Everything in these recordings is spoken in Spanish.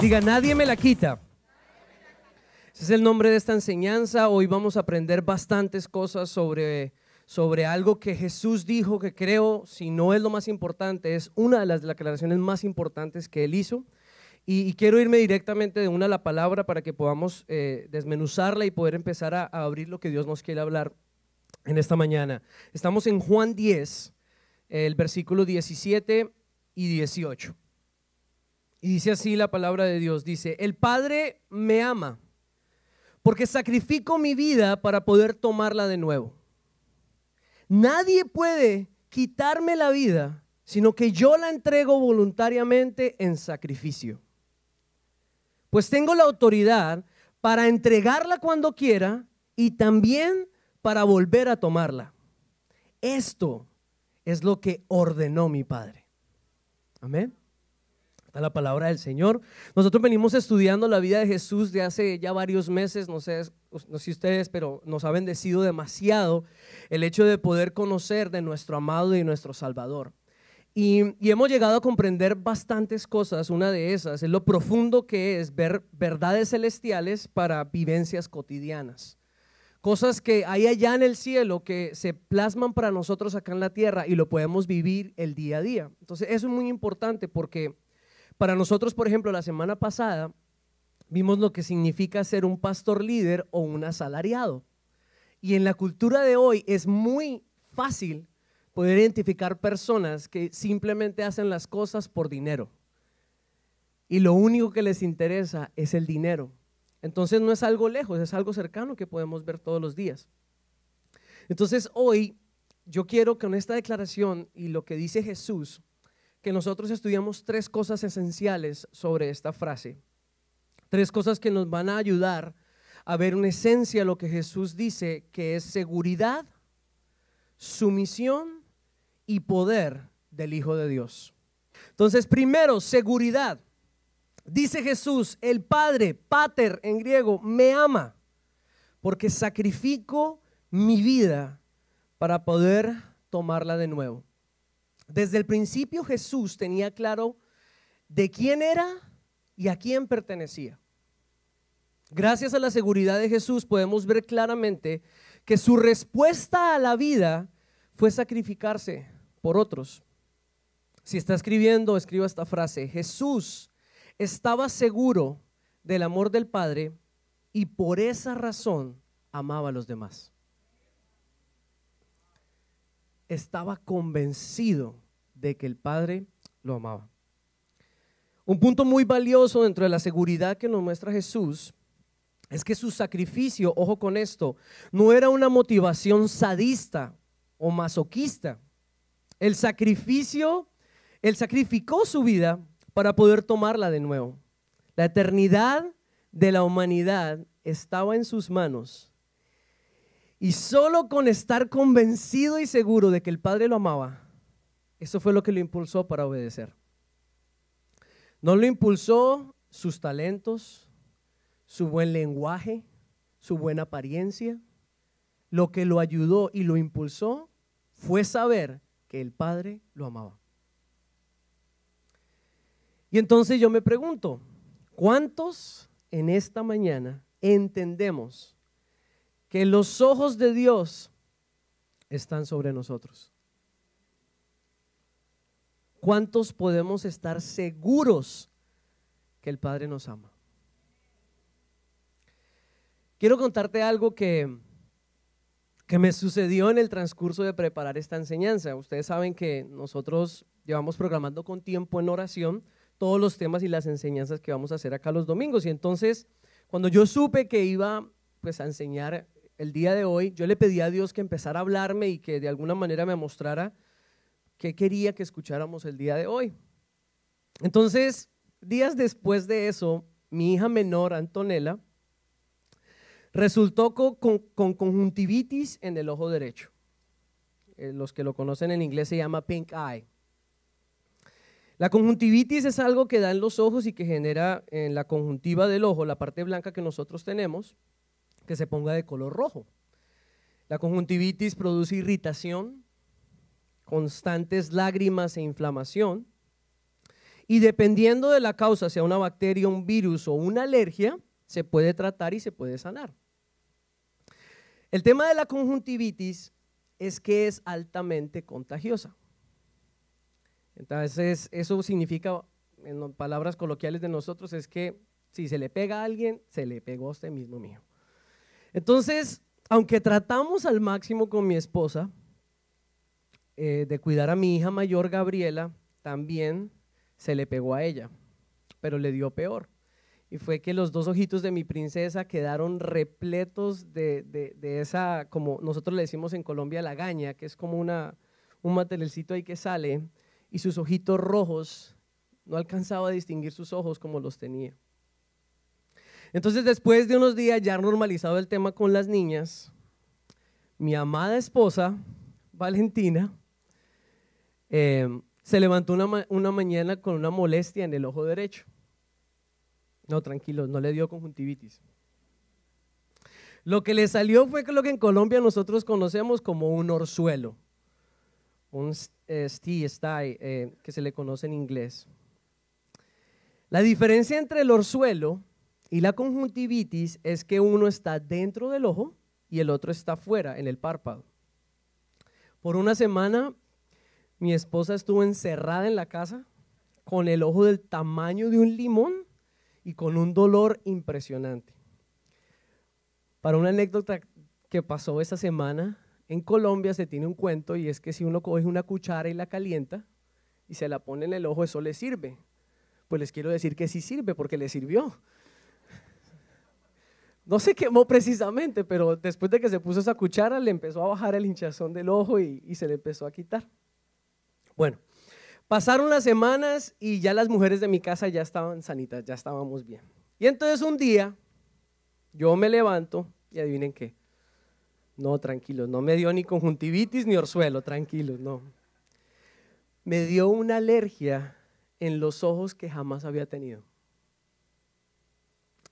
Diga, nadie me la quita. Ese es el nombre de esta enseñanza. Hoy vamos a aprender bastantes cosas sobre, sobre algo que Jesús dijo que creo, si no es lo más importante, es una de las declaraciones más importantes que él hizo. Y, quiero irme directamente de una a la palabra para que podamos eh, desmenuzarla y poder empezar a abrir lo que Dios nos quiere hablar en esta mañana. Estamos en Juan 10, el versículo 17 y 18. Y dice así la palabra de Dios, dice, el Padre me ama porque sacrifico mi vida para poder tomarla de nuevo. Nadie puede quitarme la vida, sino que yo la entrego voluntariamente en sacrificio. Pues tengo la autoridad para entregarla cuando quiera y también para volver a tomarla. Esto es lo que ordenó mi Padre. Amén a la palabra del Señor. Nosotros venimos estudiando la vida de Jesús de hace ya varios meses, no sé, si ustedes, pero nos ha bendecido demasiado el hecho de poder conocer de nuestro amado y nuestro Salvador. Y, y hemos llegado a comprender bastantes cosas. Una de esas es lo profundo que es ver verdades celestiales para vivencias cotidianas. Cosas que hay allá en el cielo que se plasman para nosotros acá en la tierra y lo podemos vivir el día a día. Entonces, eso es muy importante porque para nosotros, por ejemplo, la semana pasada vimos lo que significa ser un pastor líder o un asalariado. Y en la cultura de hoy es muy fácil poder identificar personas que simplemente hacen las cosas por dinero. Y lo único que les interesa es el dinero. Entonces no es algo lejos, es algo cercano que podemos ver todos los días. Entonces hoy yo quiero que con esta declaración y lo que dice Jesús, que nosotros estudiamos tres cosas esenciales sobre esta frase. Tres cosas que nos van a ayudar a ver una esencia lo que Jesús dice, que es seguridad, sumisión y poder del Hijo de Dios. Entonces, primero, seguridad. Dice Jesús, el Padre, Pater en griego, me ama porque sacrifico mi vida para poder tomarla de nuevo. Desde el principio Jesús tenía claro de quién era y a quién pertenecía. Gracias a la seguridad de Jesús podemos ver claramente que su respuesta a la vida fue sacrificarse por otros. Si está escribiendo, escriba esta frase. Jesús estaba seguro del amor del Padre y por esa razón amaba a los demás estaba convencido de que el Padre lo amaba. Un punto muy valioso dentro de la seguridad que nos muestra Jesús es que su sacrificio, ojo con esto, no era una motivación sadista o masoquista. El sacrificio, él sacrificó su vida para poder tomarla de nuevo. La eternidad de la humanidad estaba en sus manos y solo con estar convencido y seguro de que el Padre lo amaba, eso fue lo que lo impulsó para obedecer. No lo impulsó sus talentos, su buen lenguaje, su buena apariencia. Lo que lo ayudó y lo impulsó fue saber que el Padre lo amaba. Y entonces yo me pregunto, ¿cuántos en esta mañana entendemos que los ojos de Dios están sobre nosotros. ¿Cuántos podemos estar seguros que el Padre nos ama? Quiero contarte algo que, que me sucedió en el transcurso de preparar esta enseñanza. Ustedes saben que nosotros llevamos programando con tiempo en oración todos los temas y las enseñanzas que vamos a hacer acá los domingos. Y entonces, cuando yo supe que iba pues, a enseñar el día de hoy, yo le pedí a Dios que empezara a hablarme y que de alguna manera me mostrara qué quería que escucháramos el día de hoy. Entonces, días después de eso, mi hija menor, Antonella, resultó con, con, conjuntivitis en el ojo derecho. Eh, los que lo conocen en inglés se llama pink eye. La conjuntivitis es algo que da en los ojos y que genera en la conjuntiva del ojo, la parte blanca que nosotros tenemos, que se ponga de color rojo. La conjuntivitis produce irritación, constantes lágrimas e inflamación. Y dependiendo de la causa, sea una bacteria, un virus o una alergia, se puede tratar y se puede sanar. El tema de la conjuntivitis es que es altamente contagiosa. Entonces, eso significa, en palabras coloquiales de nosotros, es que si se le pega a alguien, se le pegó a usted mismo mío. Entonces, aunque tratamos al máximo con mi esposa eh, de cuidar a mi hija mayor, Gabriela, también se le pegó a ella, pero le dio peor. Y fue que los dos ojitos de mi princesa quedaron repletos de, esa, como nosotros le decimos en Colombia, la gaña, que es como una, un materialcito ahí que sale, y sus ojitos rojos, no alcanzaba a distinguir sus ojos como los tenía. Entonces, después de unos días ya normalizado el tema con las niñas, mi amada esposa, Valentina, eh, se levantó una, mañana con una molestia en el ojo derecho. No, tranquilos, no le dio conjuntivitis. Lo que le salió fue lo que en Colombia nosotros conocemos como un orzuelo, un eh, stye eh, que se le conoce en inglés. La diferencia entre el orzuelo y la conjuntivitis es que uno está dentro del ojo y el otro está fuera, en el párpado. Por una semana mi esposa estuvo encerrada en la casa con el ojo del tamaño de un limón y con un dolor impresionante. Para una anécdota que pasó esta semana, en Colombia se tiene un cuento y es que si uno coge una cuchara y la calienta y se la pone en el ojo, eso le sirve. Pues les quiero decir que sí sirve porque le sirvió no se quemó precisamente, pero después de que se puso esa cuchara le empezó a bajar el hinchazón del ojo y, se le empezó a quitar. Bueno, pasaron las semanas y ya las mujeres de mi casa ya estaban sanitas, ya estábamos bien. Y entonces un día yo me levanto y adivinen qué. No, tranquilos, no me dio ni conjuntivitis ni orzuelo, tranquilos, no. Me dio una alergia en los ojos que jamás había tenido.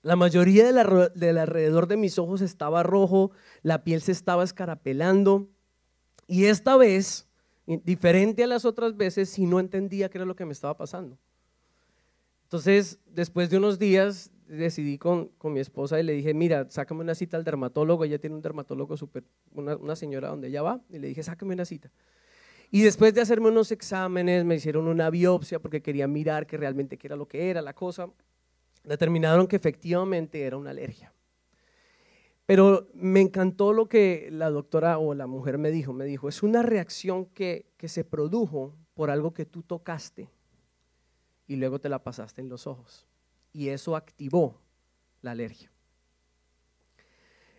La mayoría del, alrededor de mis ojos estaba rojo, la piel se estaba escarapelando. Y esta vez, diferente a las otras veces, si no entendía qué era lo que me estaba pasando. Entonces, después de unos días, decidí con, mi esposa y le dije, mira, sácame una cita al dermatólogo. Ella tiene un dermatólogo súper, una, una señora donde ella va. Y le dije, sácame una cita. Y después de hacerme unos exámenes, me hicieron una biopsia porque quería mirar que realmente qué era lo que era la cosa determinaron que efectivamente era una alergia. Pero me encantó lo que la doctora o la mujer me dijo. Me dijo, es una reacción que, que se produjo por algo que tú tocaste y luego te la pasaste en los ojos. Y eso activó la alergia.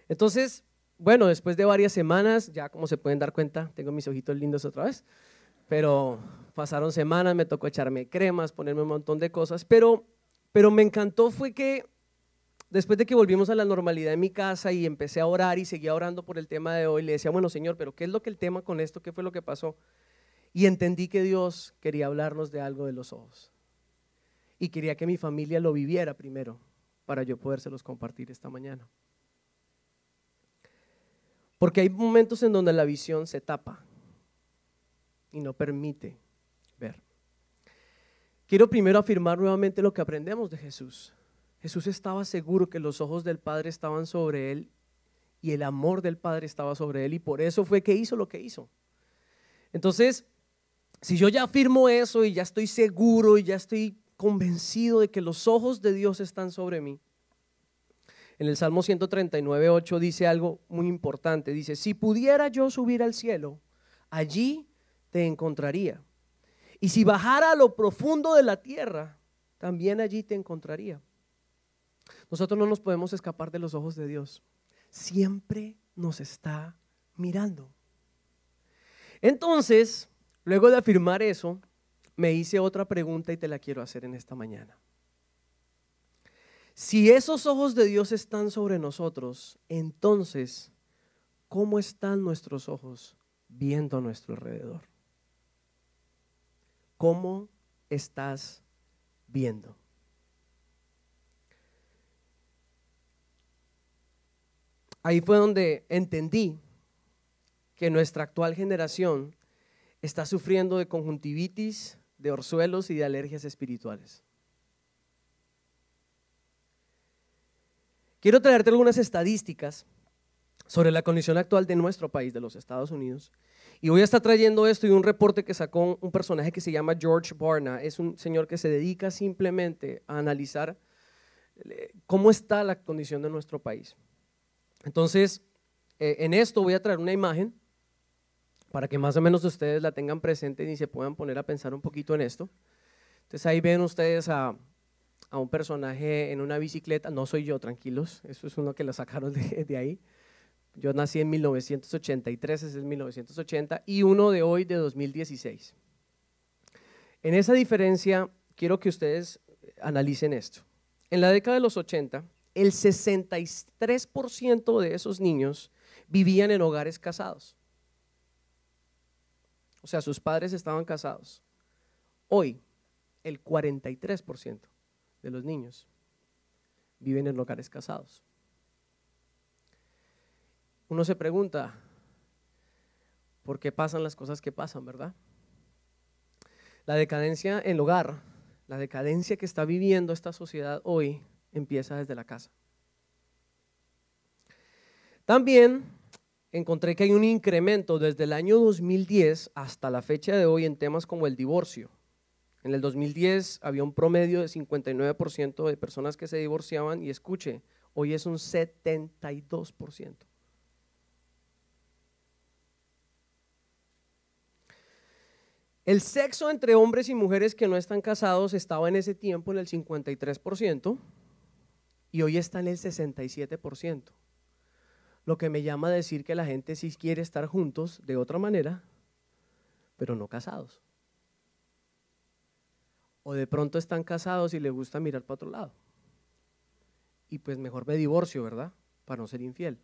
Entonces, bueno, después de varias semanas, ya como se pueden dar cuenta, tengo mis ojitos lindos otra vez, pero pasaron semanas, me tocó echarme cremas, ponerme un montón de cosas, pero pero me encantó fue que después de que volvimos a la normalidad en mi casa y empecé a orar y seguía orando por el tema de hoy, le decía, bueno, Señor, pero ¿qué es lo que el tema con esto? ¿Qué fue lo que pasó? Y entendí que Dios quería hablarnos de algo de los ojos. Y quería que mi familia lo viviera primero para yo podérselos compartir esta mañana. Porque hay momentos en donde la visión se tapa y no permite ver. Quiero primero afirmar nuevamente lo que aprendemos de Jesús. Jesús estaba seguro que los ojos del Padre estaban sobre él y el amor del Padre estaba sobre él y por eso fue que hizo lo que hizo. Entonces, si yo ya afirmo eso y ya estoy seguro y ya estoy convencido de que los ojos de Dios están sobre mí, en el Salmo 139, 8 dice algo muy importante. Dice, si pudiera yo subir al cielo, allí te encontraría. Y si bajara a lo profundo de la tierra, también allí te encontraría. Nosotros no nos podemos escapar de los ojos de Dios. Siempre nos está mirando. Entonces, luego de afirmar eso, me hice otra pregunta y te la quiero hacer en esta mañana. Si esos ojos de Dios están sobre nosotros, entonces, ¿cómo están nuestros ojos viendo a nuestro alrededor? ¿Cómo estás viendo? Ahí fue donde entendí que nuestra actual generación está sufriendo de conjuntivitis, de orzuelos y de alergias espirituales. Quiero traerte algunas estadísticas sobre la condición actual de nuestro país, de los Estados Unidos. Y voy a estar trayendo esto y un reporte que sacó un personaje que se llama George Barna. Es un señor que se dedica simplemente a analizar eh, cómo está la condición de nuestro país. Entonces, eh, en esto voy a traer una imagen para que más o menos ustedes la tengan presente y se puedan poner a pensar un poquito en esto. Entonces ahí ven ustedes a, un personaje en una bicicleta, no soy yo, tranquilos, eso es uno que lo sacaron de, de ahí. Yo nací en 1983, ese es 1980, y uno de hoy de 2016. En esa diferencia, quiero que ustedes analicen esto. En la década de los 80, el 63% de esos niños vivían en hogares casados. O sea, sus padres estaban casados. Hoy, el 43% de los niños viven en hogares casados uno se pregunta, ¿por qué pasan las cosas que pasan, verdad? La decadencia en el hogar, la decadencia que está viviendo esta sociedad hoy, empieza desde la casa. También encontré que hay un incremento desde el año 2010 hasta la fecha de hoy en temas como el divorcio. En el 2010 había un promedio de 59% de personas que se divorciaban y escuche, hoy es un 72%. El sexo entre hombres y mujeres que no están casados estaba en ese tiempo en el 53% y hoy está en el 67%. Lo que me llama a decir que la gente sí quiere estar juntos de otra manera, pero no casados. O de pronto están casados y les gusta mirar para otro lado. Y pues mejor me divorcio, ¿verdad? Para no ser infiel.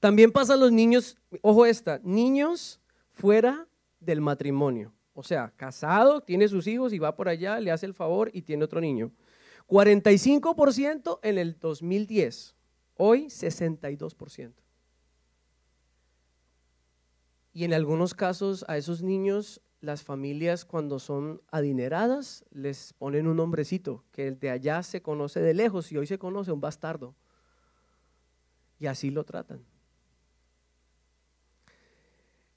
También pasan los niños, ojo esta, niños fuera del matrimonio. O sea, casado, tiene sus hijos y va por allá, le hace el favor y tiene otro niño. 45% en el 2010, hoy 62%. Y en algunos casos a esos niños, las familias cuando son adineradas les ponen un nombrecito, que el de allá se conoce de lejos y hoy se conoce un bastardo. Y así lo tratan.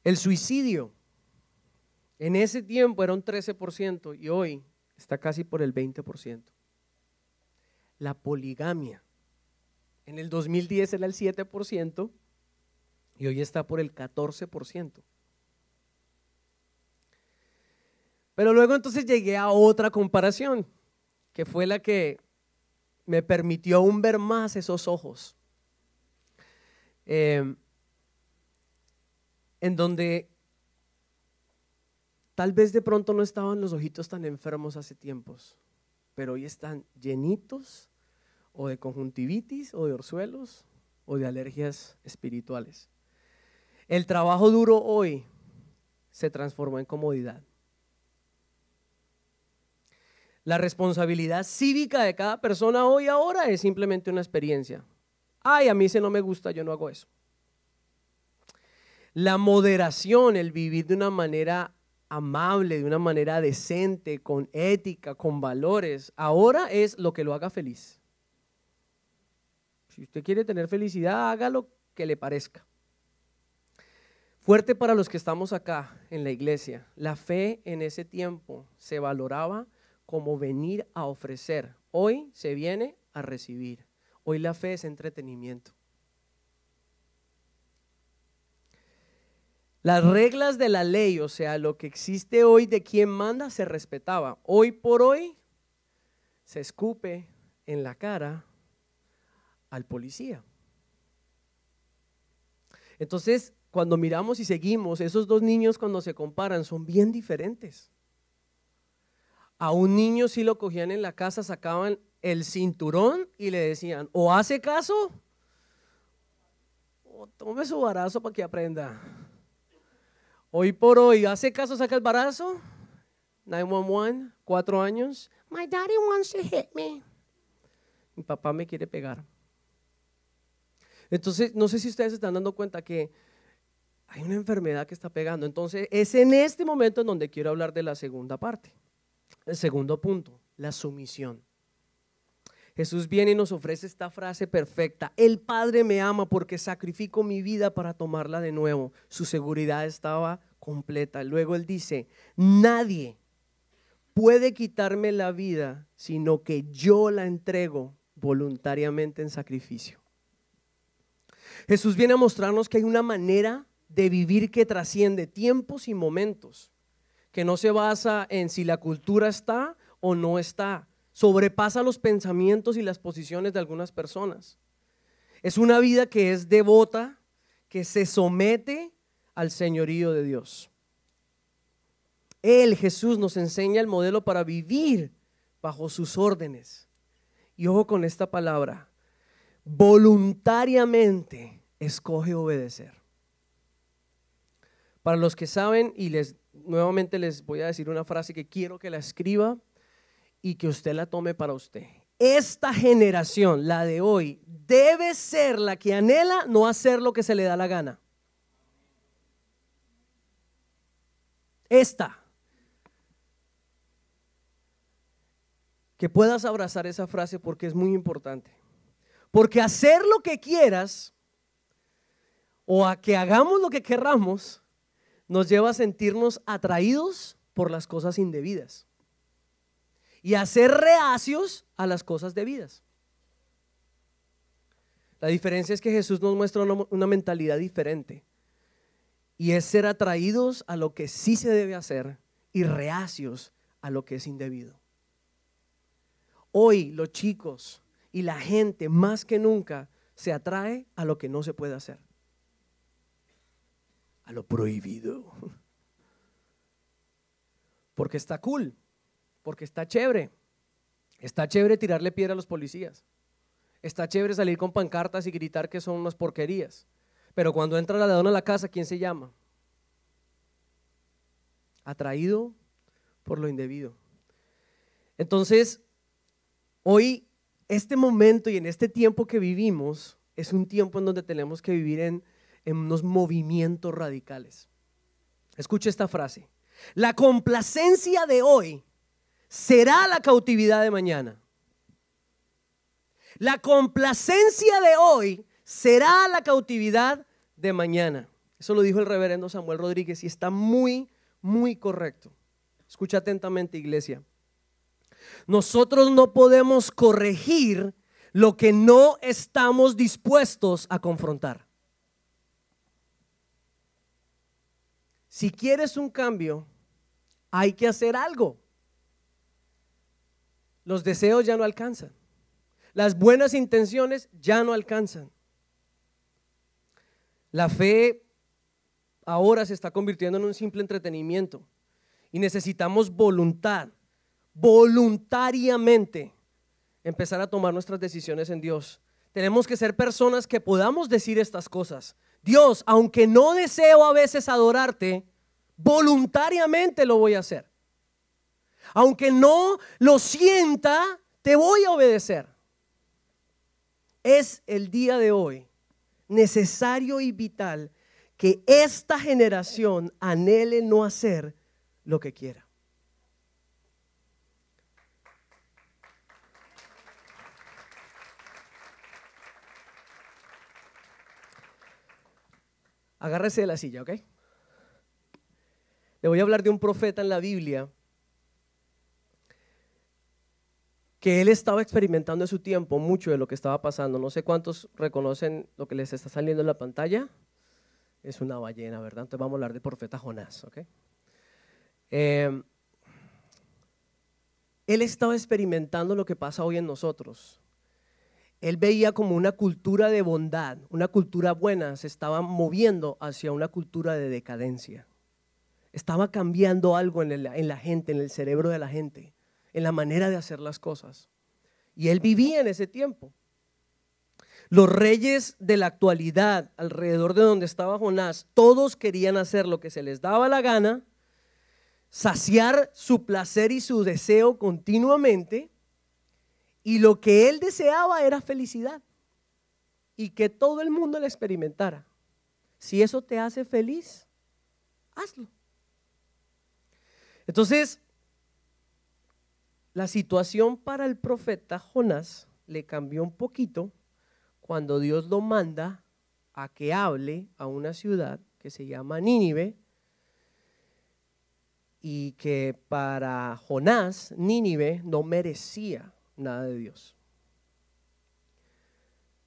El suicidio en ese tiempo era un 13% y hoy está casi por el 20%. La poligamia. En el 2010 era el 7% y hoy está por el 14%. Pero luego entonces llegué a otra comparación, que fue la que me permitió aún ver más esos ojos. Em, en donde Tal vez de pronto no estaban los ojitos tan enfermos hace tiempos, pero hoy están llenitos o de conjuntivitis o de orzuelos o de alergias espirituales. El trabajo duro hoy se transformó en comodidad. La responsabilidad cívica de cada persona hoy ahora es simplemente una experiencia. Ay, a mí se no me gusta, yo no hago eso. La moderación, el vivir de una manera amable, de una manera decente, con ética, con valores. Ahora es lo que lo haga feliz. Si usted quiere tener felicidad, haga lo que le parezca. Fuerte para los que estamos acá en la iglesia, la fe en ese tiempo se valoraba como venir a ofrecer. Hoy se viene a recibir. Hoy la fe es entretenimiento. Las reglas de la ley, o sea, lo que existe hoy de quien manda, se respetaba. Hoy por hoy se escupe en la cara al policía. Entonces, cuando miramos y seguimos, esos dos niños cuando se comparan son bien diferentes. A un niño si lo cogían en la casa, sacaban el cinturón y le decían, o hace caso, o tome su barazo para que aprenda. Hoy por hoy, ¿hace caso saca el barazo? 911, cuatro años. My daddy wants to hit me. Mi papá me quiere pegar. Entonces, no sé si ustedes están dando cuenta que hay una enfermedad que está pegando. Entonces, es en este momento en donde quiero hablar de la segunda parte. El segundo punto, la sumisión. Jesús viene y nos ofrece esta frase perfecta. El Padre me ama porque sacrifico mi vida para tomarla de nuevo. Su seguridad estaba completa. Luego él dice, nadie puede quitarme la vida, sino que yo la entrego voluntariamente en sacrificio. Jesús viene a mostrarnos que hay una manera de vivir que trasciende tiempos y momentos, que no se basa en si la cultura está o no está, sobrepasa los pensamientos y las posiciones de algunas personas. Es una vida que es devota, que se somete al señorío de Dios. Él, Jesús, nos enseña el modelo para vivir bajo sus órdenes. Y ojo con esta palabra, voluntariamente escoge obedecer. Para los que saben, y les nuevamente les voy a decir una frase que quiero que la escriba, y que usted la tome para usted. Esta generación, la de hoy, debe ser la que anhela no hacer lo que se le da la gana. Esta. Que puedas abrazar esa frase porque es muy importante. Porque hacer lo que quieras o a que hagamos lo que querramos nos lleva a sentirnos atraídos por las cosas indebidas y hacer reacios a las cosas debidas. La diferencia es que Jesús nos muestra una, mentalidad diferente y es ser atraídos a lo que sí se debe hacer y reacios a lo que es indebido. Hoy los chicos y la gente más que nunca se atrae a lo que no se puede hacer, a lo prohibido, porque está cool. Porque está chévere. Está chévere tirarle piedra a los policías. Está chévere salir con pancartas y gritar que son unas porquerías. Pero cuando entra la donna a la casa, ¿quién se llama? Atraído por lo indebido. Entonces, hoy, este momento y en este tiempo que vivimos, es un tiempo en donde tenemos que vivir en, en unos movimientos radicales. Escuche esta frase. La complacencia de hoy será la cautividad de mañana. La complacencia de hoy será la cautividad de mañana. Eso lo dijo el reverendo Samuel Rodríguez y está muy, muy correcto. Escucha atentamente, iglesia. Nosotros no podemos corregir lo que no estamos dispuestos a confrontar. Si quieres un cambio, hay que hacer algo. Los deseos ya no alcanzan. Las buenas intenciones ya no alcanzan. La fe ahora se está convirtiendo en un simple entretenimiento y necesitamos voluntad, voluntariamente empezar a tomar nuestras decisiones en Dios. Tenemos que ser personas que podamos decir estas cosas. Dios, aunque no deseo a veces adorarte, voluntariamente lo voy a hacer. Aunque no lo sienta, te voy a obedecer. Es el día de hoy necesario y vital que esta generación anhele no hacer lo que quiera. Agárrese de la silla, ¿ok? Le voy a hablar de un profeta en la Biblia que él estaba experimentando en su tiempo mucho de lo que estaba pasando. No sé cuántos reconocen lo que les está saliendo en la pantalla. Es una ballena, ¿verdad? Entonces vamos a hablar de profeta Jonás, ¿ok? Em, él estaba experimentando lo que pasa hoy en nosotros. Él veía como una cultura de bondad, una cultura buena, se estaba moviendo hacia una cultura de decadencia. Estaba cambiando algo en, en la gente, en el cerebro de la gente en la manera de hacer las cosas. Y él vivía en ese tiempo. Los reyes de la actualidad, alrededor de donde estaba Jonás, todos querían hacer lo que se les daba la gana, saciar su placer y su deseo continuamente, y lo que él deseaba era felicidad y que todo el mundo la experimentara. Si eso te hace feliz, hazlo. Entonces, la situación para el profeta Jonás le cambió un poquito cuando Dios lo manda a que hable a una ciudad que se llama Nínive y que para Jonás Nínive no merecía nada de Dios.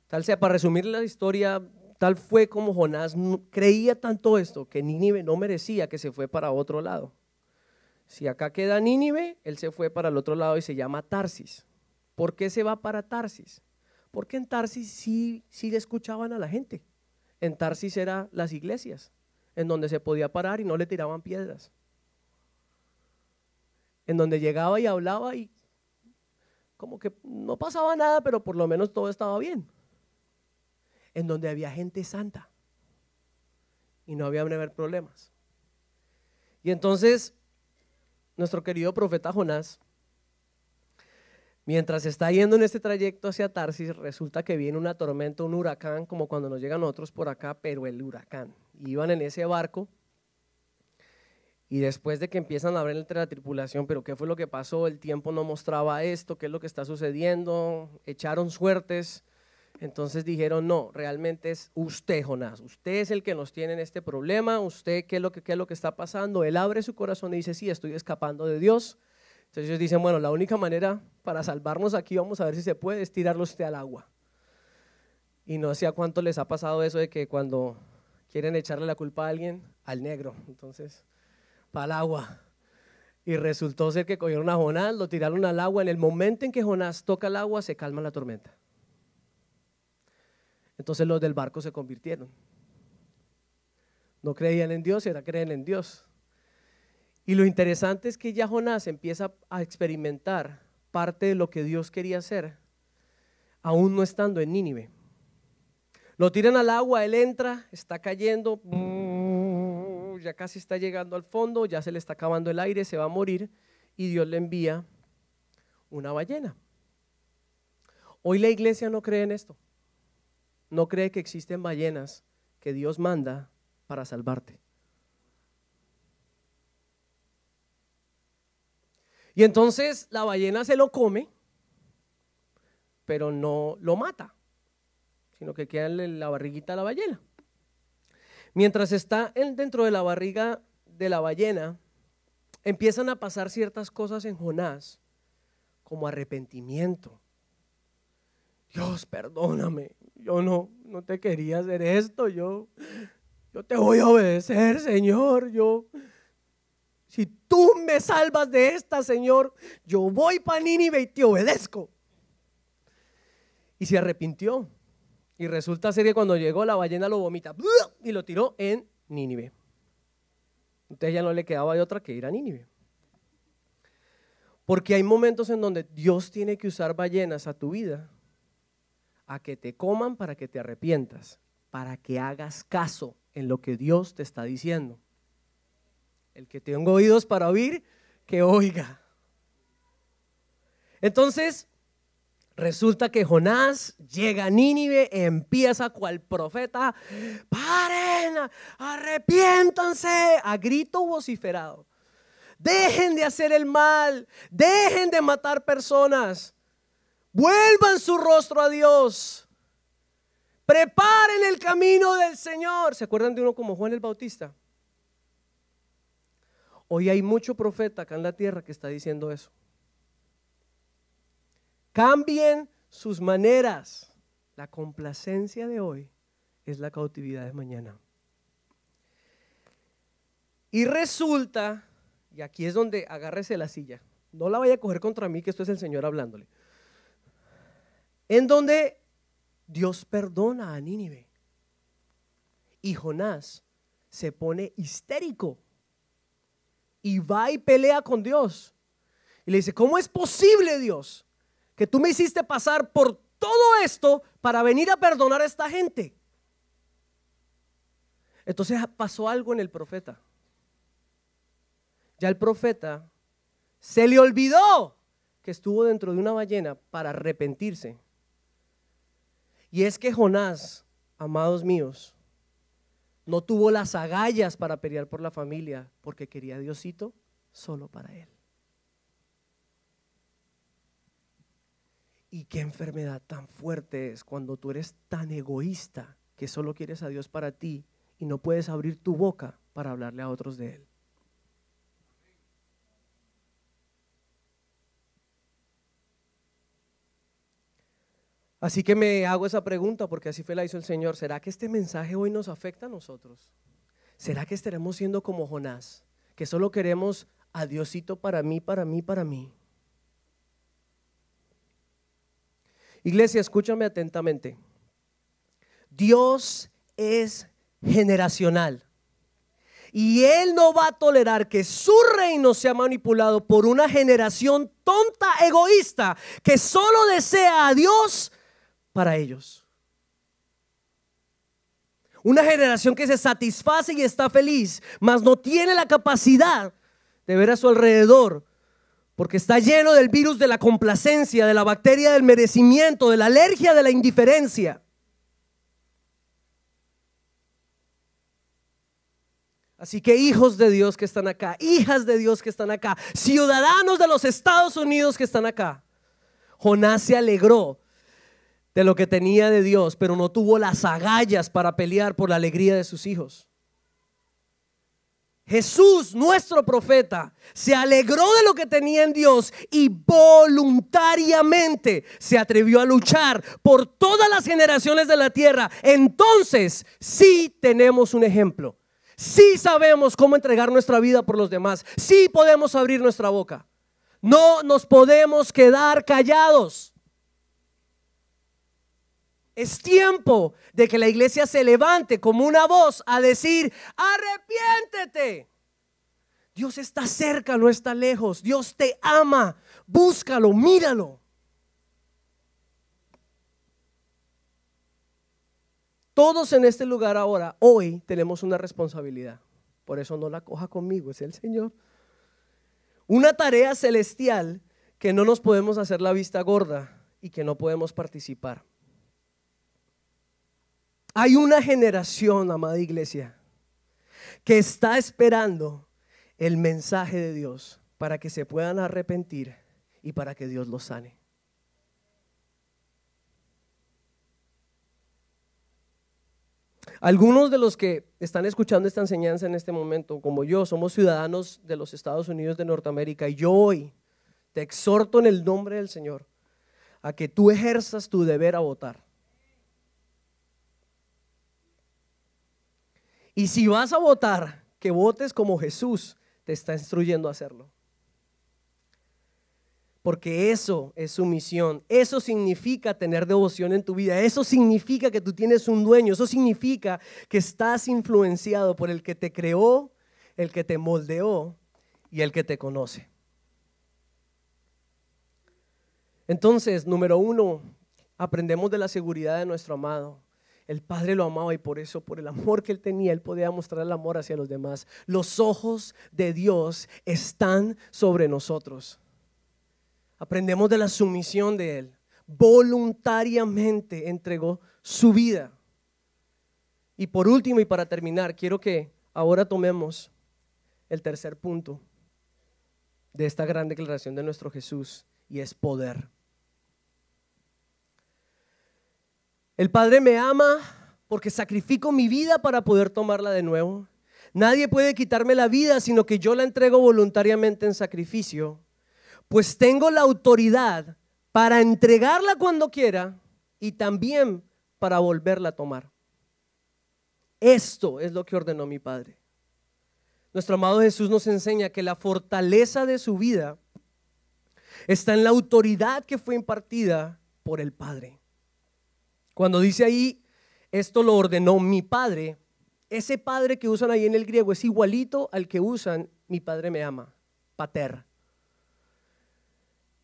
Tal sea, para resumir la historia, tal fue como Jonás creía tanto esto que Nínive no merecía que se fue para otro lado. Si acá queda Nínive, él se fue para el otro lado y se llama Tarsis. ¿Por qué se va para Tarsis? Porque en Tarsis sí, sí le escuchaban a la gente. En Tarsis eran las iglesias, en donde se podía parar y no le tiraban piedras. En donde llegaba y hablaba y como que no pasaba nada, pero por lo menos todo estaba bien. En donde había gente santa y no había problemas. Y entonces nuestro querido profeta Jonás, mientras está yendo en este trayecto hacia Tarsis, resulta que viene una tormenta, un huracán, como cuando nos llegan otros por acá, pero el huracán. Iban en ese barco y después de que empiezan a hablar entre la tripulación, pero qué fue lo que pasó, el tiempo no mostraba esto, qué es lo que está sucediendo, echaron suertes entonces dijeron, no, realmente es usted, Jonás. Usted es el que nos tiene en este problema. Usted, ¿qué es lo que, qué es lo que está pasando? Él abre su corazón y dice, sí, estoy escapando de Dios. Entonces ellos dicen, bueno, la única manera para salvarnos aquí, vamos a ver si se puede, es tirarlo usted al agua. Y no sé a cuánto les ha pasado eso de que cuando quieren echarle la culpa a alguien, al negro. Entonces, para el agua. Y resultó ser que cogieron a Jonás, lo tiraron al agua. En el momento en que Jonás toca el agua, se calma la tormenta. Entonces los del barco se convirtieron. No creían en Dios, ahora creen en Dios. Y lo interesante es que ya Jonás empieza a experimentar parte de lo que Dios quería hacer, aún no estando en Nínive. Lo tiran al agua, él entra, está cayendo, ya casi está llegando al fondo, ya se le está acabando el aire, se va a morir, y Dios le envía una ballena. Hoy la iglesia no cree en esto no cree que existen ballenas que Dios manda para salvarte. Y entonces la ballena se lo come, pero no lo mata, sino que queda en la barriguita de la ballena. Mientras está dentro de la barriga de la ballena, empiezan a pasar ciertas cosas en Jonás, como arrepentimiento. Dios, perdóname, yo no, no te quería hacer esto, yo, yo te voy a obedecer, Señor, yo, si tú me salvas de esta, Señor, yo voy para Nínive y te obedezco. Y se arrepintió. Y resulta ser que cuando llegó la ballena lo vomita y lo tiró en Nínive. Entonces ya no le quedaba de otra que ir a Nínive. Porque hay momentos en donde Dios tiene que usar ballenas a tu vida a que te coman para que te arrepientas, para que hagas caso en lo que Dios te está diciendo. El que tenga oídos para oír, que oiga. Entonces, resulta que Jonás llega a Nínive, empieza cual profeta, paren, arrepiéntanse, a grito vociferado. Dejen de hacer el mal, dejen de matar personas. Vuelvan su rostro a Dios. Preparen el camino del Señor. ¿Se acuerdan de uno como Juan el Bautista? Hoy hay mucho profeta acá en la tierra que está diciendo eso. Cambien sus maneras. La complacencia de hoy es la cautividad de mañana. Y resulta, y aquí es donde agárrese la silla, no la vaya a coger contra mí, que esto es el Señor hablándole en donde Dios perdona a Nínive. Y Jonás se pone histérico y va y pelea con Dios. Y le dice, ¿cómo es posible Dios que tú me hiciste pasar por todo esto para venir a perdonar a esta gente? Entonces pasó algo en el profeta. Ya el profeta se le olvidó que estuvo dentro de una ballena para arrepentirse y es que Jonás, amados míos, no tuvo las agallas para pelear por la familia porque quería a Diosito solo para él. Y qué enfermedad tan fuerte es cuando tú eres tan egoísta que solo quieres a Dios para ti y no puedes abrir tu boca para hablarle a otros de Él. Así que me hago esa pregunta porque así fue la hizo el Señor. ¿Será que este mensaje hoy nos afecta a nosotros? ¿Será que estaremos siendo como Jonás, que solo queremos a Diosito para mí, para mí, para mí? Iglesia, escúchame atentamente. Dios es generacional. Y Él no va a tolerar que su reino sea manipulado por una generación tonta, egoísta, que solo desea a Dios para ellos. Una generación que se satisface y está feliz, mas no tiene la capacidad de ver a su alrededor, porque está lleno del virus de la complacencia, de la bacteria del merecimiento, de la alergia, de la indiferencia. Así que hijos de Dios que están acá, hijas de Dios que están acá, ciudadanos de los Estados Unidos que están acá, Jonás se alegró de lo que tenía de Dios, pero no tuvo las agallas para pelear por la alegría de sus hijos. Jesús, nuestro profeta, se alegró de lo que tenía en Dios y voluntariamente se atrevió a luchar por todas las generaciones de la tierra. Entonces, sí tenemos un ejemplo. Sí sabemos cómo entregar nuestra vida por los demás. Sí podemos abrir nuestra boca. No nos podemos quedar callados. Es tiempo de que la iglesia se levante como una voz a decir, arrepiéntete. Dios está cerca, no está lejos. Dios te ama. Búscalo, míralo. Todos en este lugar ahora, hoy, tenemos una responsabilidad. Por eso no la coja conmigo, es el Señor. Una tarea celestial que no nos podemos hacer la vista gorda y que no podemos participar. Hay una generación, amada iglesia, que está esperando el mensaje de Dios para que se puedan arrepentir y para que Dios los sane. Algunos de los que están escuchando esta enseñanza en este momento, como yo, somos ciudadanos de los Estados Unidos de Norteamérica y yo hoy te exhorto en el nombre del Señor a que tú ejerzas tu deber a votar. Y si vas a votar, que votes como Jesús te está instruyendo a hacerlo. Porque eso es su misión, Eso significa tener devoción en tu vida. Eso significa que tú tienes un dueño. Eso significa que estás influenciado por el que te creó, el que te moldeó y el que te conoce. Entonces, número uno, aprendemos de la seguridad de nuestro amado. El Padre lo amaba y por eso, por el amor que él tenía, él podía mostrar el amor hacia los demás. Los ojos de Dios están sobre nosotros. Aprendemos de la sumisión de él. Voluntariamente entregó su vida. Y por último y para terminar, quiero que ahora tomemos el tercer punto de esta gran declaración de nuestro Jesús y es poder. El Padre me ama porque sacrifico mi vida para poder tomarla de nuevo. Nadie puede quitarme la vida, sino que yo la entrego voluntariamente en sacrificio, pues tengo la autoridad para entregarla cuando quiera y también para volverla a tomar. Esto es lo que ordenó mi Padre. Nuestro amado Jesús nos enseña que la fortaleza de su vida está en la autoridad que fue impartida por el Padre. Cuando dice ahí, esto lo ordenó mi padre, ese padre que usan ahí en el griego es igualito al que usan mi padre me ama, pater.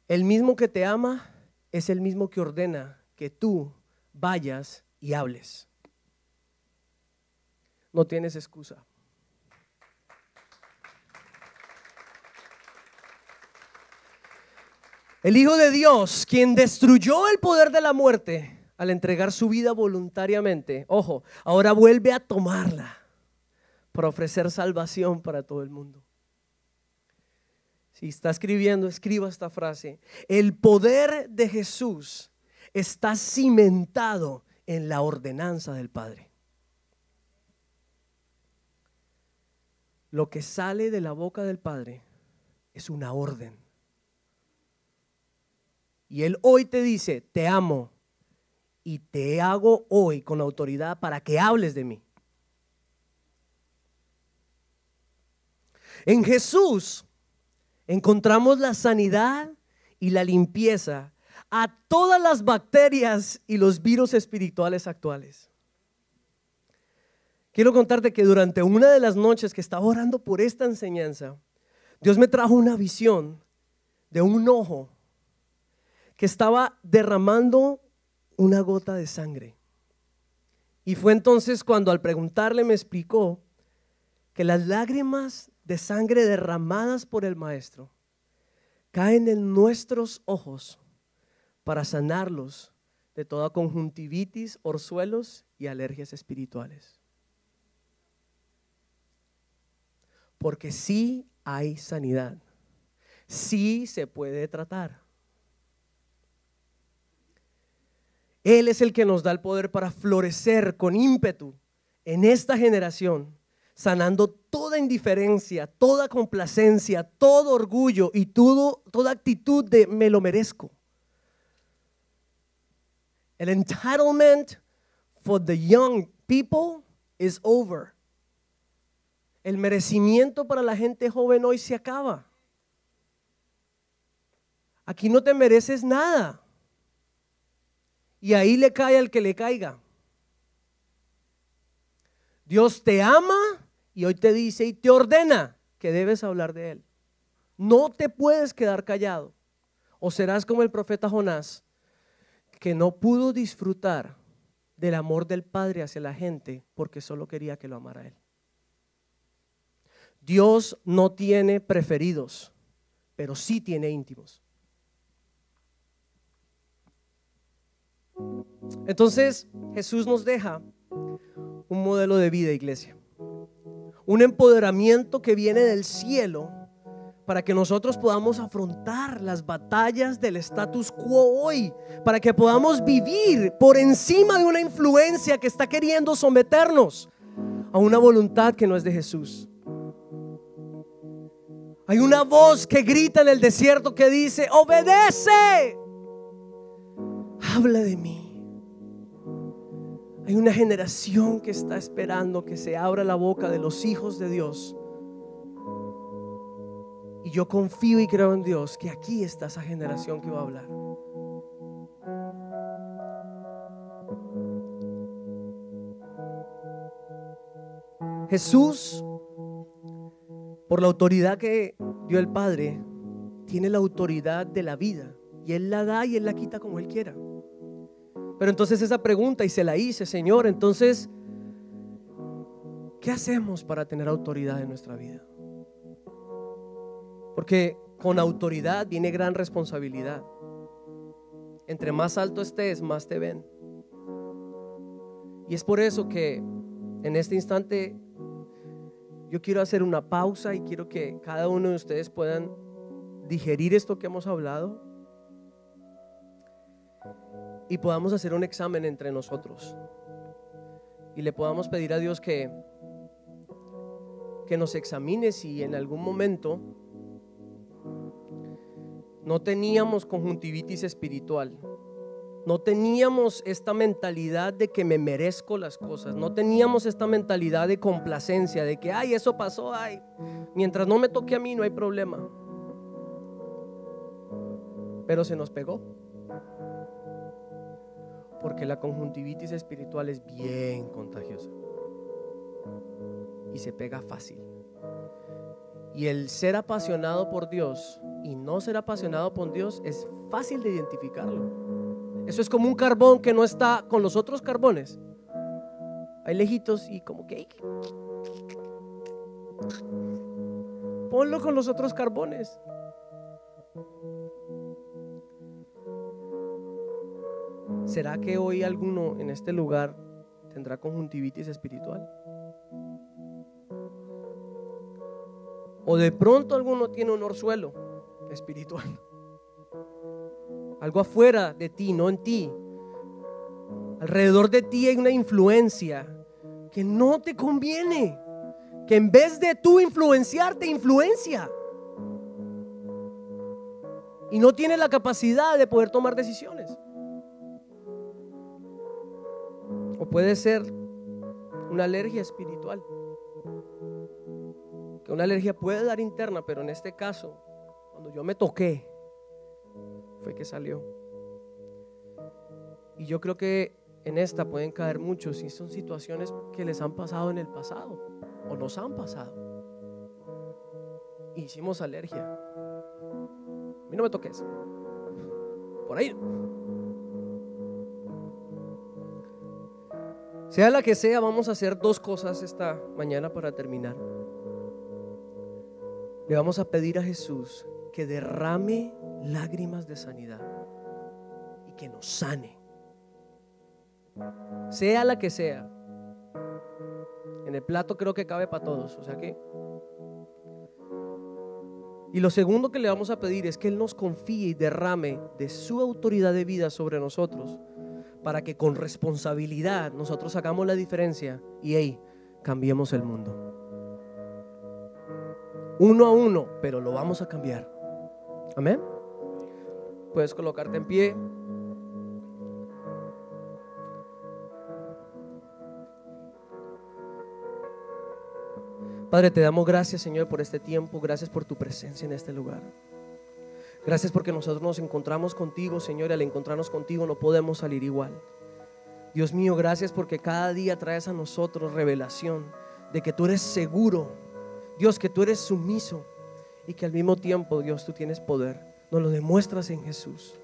El mismo que te ama es el mismo que ordena que tú vayas y hables. No tienes excusa. El Hijo de Dios, quien destruyó el poder de la muerte, al entregar su vida voluntariamente, ojo, ahora vuelve a tomarla para ofrecer salvación para todo el mundo. Si está escribiendo, escriba esta frase. El poder de Jesús está cimentado en la ordenanza del Padre. Lo que sale de la boca del Padre es una orden. Y Él hoy te dice, te amo, y te hago hoy con autoridad para que hables de mí. En Jesús encontramos la sanidad y la limpieza a todas las bacterias y los virus espirituales actuales. Quiero contarte que durante una de las noches que estaba orando por esta enseñanza, Dios me trajo una visión de un ojo que estaba derramando una gota de sangre. Y fue entonces cuando al preguntarle me explicó que las lágrimas de sangre derramadas por el Maestro caen en nuestros ojos para sanarlos de toda conjuntivitis, orzuelos y alergias espirituales. Porque sí hay sanidad, sí se puede tratar. Él es el que nos da el poder para florecer con ímpetu en esta generación, sanando toda indiferencia, toda complacencia, todo orgullo y todo, toda actitud de me lo merezco. El entitlement for the young people is over. El merecimiento para la gente joven hoy se acaba. Aquí no te mereces nada. Y ahí le cae al que le caiga. Dios te ama y hoy te dice y te ordena que debes hablar de Él. No te puedes quedar callado. O serás como el profeta Jonás, que no pudo disfrutar del amor del Padre hacia la gente porque solo quería que lo amara Él. Dios no tiene preferidos, pero sí tiene íntimos. Entonces Jesús nos deja un modelo de vida, iglesia. Un empoderamiento que viene del cielo para que nosotros podamos afrontar las batallas del status quo hoy, para que podamos vivir por encima de una influencia que está queriendo someternos a una voluntad que no es de Jesús. Hay una voz que grita en el desierto que dice, obedece habla de mí. Hay una generación que está esperando que se abra la boca de los hijos de Dios. Y yo confío y creo en Dios que aquí está esa generación que va a hablar. Jesús, por la autoridad que dio el Padre, tiene la autoridad de la vida. Y Él la da y Él la quita como Él quiera. Pero entonces esa pregunta y se la hice, Señor, entonces, ¿qué hacemos para tener autoridad en nuestra vida? Porque con autoridad viene gran responsabilidad. Entre más alto estés, más te ven. Y es por eso que en este instante yo quiero hacer una pausa y quiero que cada uno de ustedes puedan digerir esto que hemos hablado y podamos hacer un examen entre nosotros y le podamos pedir a Dios que, que nos examine si en algún momento no teníamos conjuntivitis espiritual, no teníamos esta mentalidad de que me merezco las cosas, no teníamos esta mentalidad de complacencia, de que, ay, eso pasó, ay, mientras no me toque a mí no hay problema. Pero se nos pegó. Porque la conjuntivitis espiritual es bien contagiosa. Y se pega fácil. Y el ser apasionado por Dios y no ser apasionado por Dios es fácil de identificarlo. Eso es como un carbón que no está con los otros carbones. Hay lejitos y como que... Ponlo con los otros carbones. ¿Será que hoy alguno en este lugar tendrá conjuntivitis espiritual? O de pronto alguno tiene un orzuelo espiritual. Algo afuera de ti, no en ti. Alrededor de ti hay una influencia que no te conviene. Que en vez de tú influenciar, te influencia. Y no tienes la capacidad de poder tomar decisiones. puede ser una alergia espiritual. Que una alergia puede dar interna, pero en este caso, cuando yo me toqué, fue que salió. Y yo creo que en esta pueden caer muchos y son situaciones que les han pasado en el pasado o nos han pasado. Hicimos alergia. A mí no me toques. Por ahí. Sea la que sea, vamos a hacer dos cosas esta mañana para terminar. Le vamos a pedir a Jesús que derrame lágrimas de sanidad y que nos sane. Sea la que sea. En el plato creo que cabe para todos. O sea que. Y lo segundo que le vamos a pedir es que Él nos confíe y derrame de su autoridad de vida sobre nosotros para que con responsabilidad nosotros hagamos la diferencia y ahí, cambiemos el mundo. Uno a uno, pero lo vamos a cambiar. Amén. Puedes colocarte en pie. Padre, te damos gracias, Señor, por este tiempo. Gracias por tu presencia en este lugar. Gracias porque nosotros nos encontramos contigo, Señor, y al encontrarnos contigo no podemos salir igual. Dios mío, gracias porque cada día traes a nosotros revelación de que tú eres seguro, Dios, que tú eres sumiso y que al mismo tiempo, Dios, tú tienes poder. Nos lo demuestras en Jesús.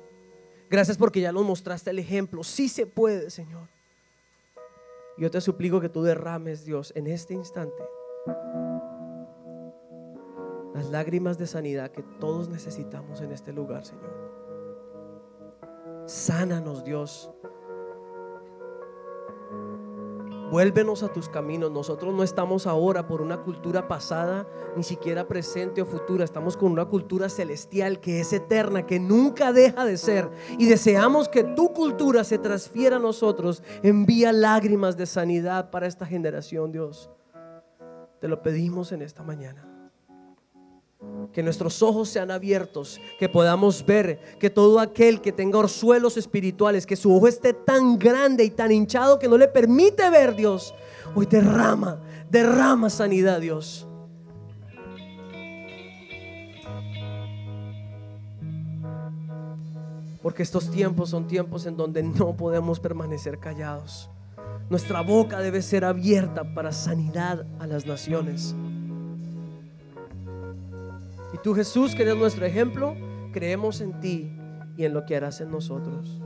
Gracias porque ya nos mostraste el ejemplo. Sí se puede, Señor. Yo te suplico que tú derrames, Dios, en este instante las lágrimas de sanidad que todos necesitamos en este lugar, Señor. Sánanos, Dios. Vuélvenos a tus caminos. Nosotros no estamos ahora por una cultura pasada, ni siquiera presente o futura. Estamos con una cultura celestial que es eterna, que nunca deja de ser. Y deseamos que tu cultura se transfiera a nosotros. Envía lágrimas de sanidad para esta generación, Dios. Te lo pedimos en esta mañana que nuestros ojos sean abiertos, que podamos ver que todo aquel que tenga orzuelos espirituales, que su ojo esté tan grande y tan hinchado que no le permite ver Dios, hoy derrama, derrama sanidad Dios. Porque estos tiempos son tiempos en donde no podemos permanecer callados. Nuestra boca debe ser abierta para sanidad a las naciones. Tú Jesús, que eres nuestro ejemplo, creemos en ti y en lo que harás en nosotros.